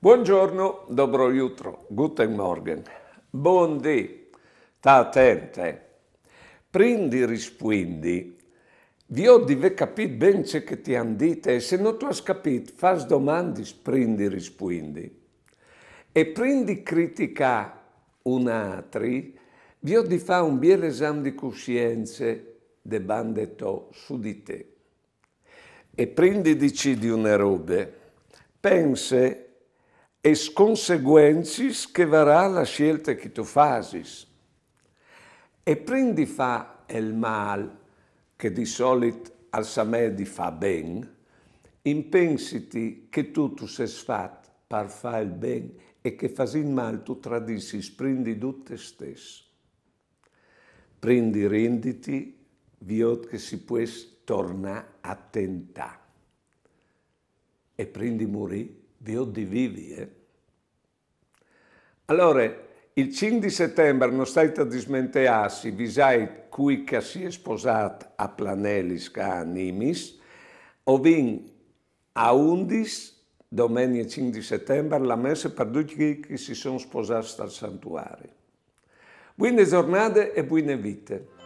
Buongiorno, dobro jutro, guten morgen, buon di, ta attente. Prindi rispuindi, Vi ho di ve capit ben ce che ti han dite e se non tu has capit, fas domandis, prindi rispuindi. E prindi critica una atri, vi ho di fa un biel esame di coscienze de bande su di te. E prindi dici di una robe, pense es conseguensis che varrà la scelta che tu fasis. E prendi fa il mal, che di solito al samedi fa ben, impensiti che tu tu sei fatto per fare il ben e che fasi il mal tu tradissi, prendi tu te stesso. Prendi renditi, viot che si può tornare a tentare. E prendi morire vi ho di vivi, eh? Allora, il 5 settembre non state a dismentearsi, visai cui che si è sposato a Planelis a Nimis, o vin a Undis, domenica 5 settembre, la messa per tutti che si sono sposati al santuario. Buone giornate e buone vite.